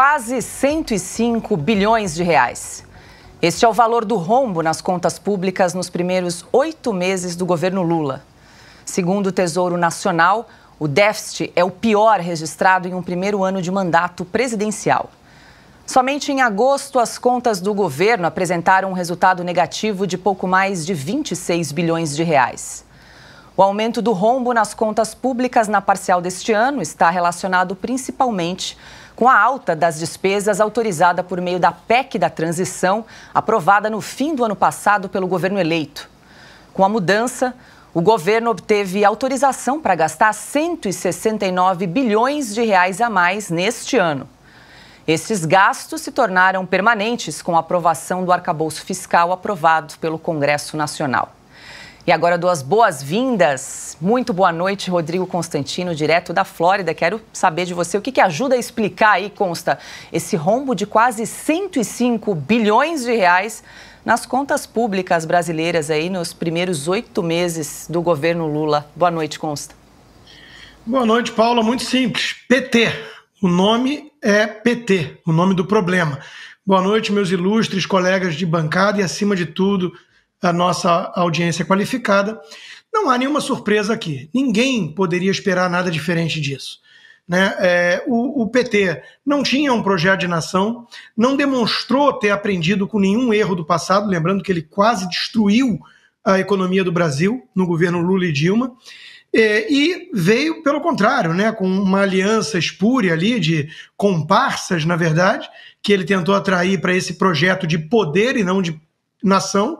quase 105 bilhões de reais. Este é o valor do rombo nas contas públicas nos primeiros oito meses do governo Lula. Segundo o Tesouro Nacional, o déficit é o pior registrado em um primeiro ano de mandato presidencial. Somente em agosto, as contas do governo apresentaram um resultado negativo de pouco mais de 26 bilhões de reais. O aumento do rombo nas contas públicas na parcial deste ano está relacionado principalmente com a alta das despesas autorizada por meio da PEC da transição, aprovada no fim do ano passado pelo governo eleito. Com a mudança, o governo obteve autorização para gastar 169 bilhões de reais a mais neste ano. Estes gastos se tornaram permanentes com a aprovação do arcabouço fiscal aprovado pelo Congresso Nacional. E agora duas boas-vindas. Muito boa noite, Rodrigo Constantino, direto da Flórida. Quero saber de você o que, que ajuda a explicar aí, Consta, esse rombo de quase 105 bilhões de reais nas contas públicas brasileiras aí nos primeiros oito meses do governo Lula. Boa noite, Consta. Boa noite, Paula. Muito simples. PT. O nome é PT, o nome do problema. Boa noite, meus ilustres colegas de bancada e, acima de tudo, a nossa audiência qualificada. Não há nenhuma surpresa aqui. Ninguém poderia esperar nada diferente disso. Né? É, o, o, PT não tinha um projeto de nação, não demonstrou ter aprendido com nenhum erro do passado, lembrando que ele quase destruiu a economia do Brasil no governo Lula e Dilma, é, e veio, pelo contrário, né, com uma aliança espúria ali de comparsas, na verdade, que ele tentou atrair para esse projeto de poder e não de nação,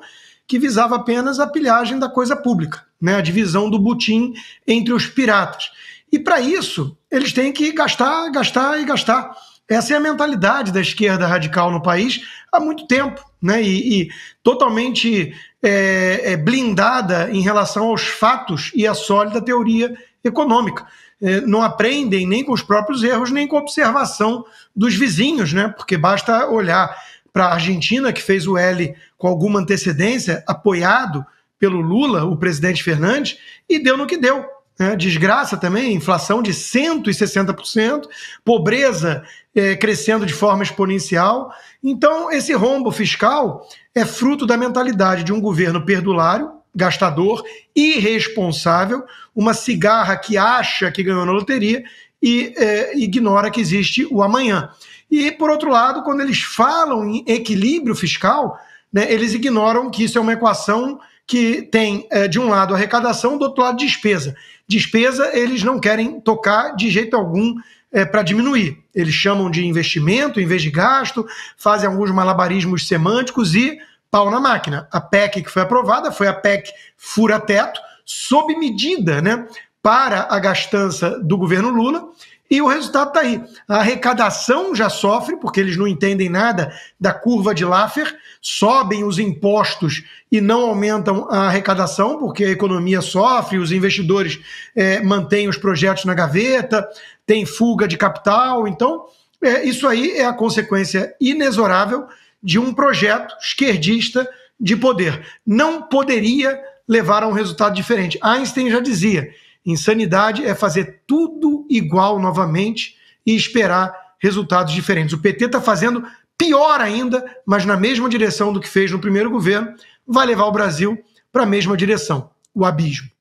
que visava apenas a pilhagem da coisa pública, né, a divisão do butim entre os piratas. E para isso, eles têm que gastar, gastar e gastar. Essa é a mentalidade da esquerda radical no país há muito tempo, né? E, e totalmente é, é blindada em relação aos fatos e à sólida teoria econômica. É, não aprendem nem com os próprios erros, nem com a observação dos vizinhos, né? Porque basta olhar para a Argentina, que fez o L com alguma antecedência, apoiado pelo Lula, o presidente Fernandes, e deu no que deu. Né? Desgraça também, inflação de 160%, pobreza é, crescendo de forma exponencial. Então, esse rombo fiscal é fruto da mentalidade de um governo perdulário, gastador, irresponsável, uma cigarra que acha que ganhou na loteria e é, ignora que existe o amanhã. E, por outro lado, quando eles falam em equilíbrio fiscal, né, eles ignoram que isso é uma equação que tem, é, de um lado, arrecadação, do outro lado, despesa. Despesa eles não querem tocar de jeito algum é, eh, para diminuir. Eles chamam de investimento em vez de gasto, fazem alguns malabarismos semânticos e pau na máquina. A PEC que foi aprovada foi a PEC fura-teto, sob medida né, para a gastança do governo Lula e o resultado está aí. A arrecadação já sofre, porque eles não entendem nada da curva de Laffer, sobem os impostos e não aumentam a arrecadação, porque a economia sofre, os investidores é, mantêm os projetos na gaveta, tem fuga de capital. Então, é, isso aí é a consequência inexorável de um projeto esquerdista de poder. Não poderia levar a um resultado diferente. Einstein já dizia Insanidade é fazer tudo igual novamente e esperar resultados diferentes. O PT está fazendo pior ainda, mas na mesma direção do que fez no primeiro governo, vai levar o Brasil para a mesma direção, o abismo.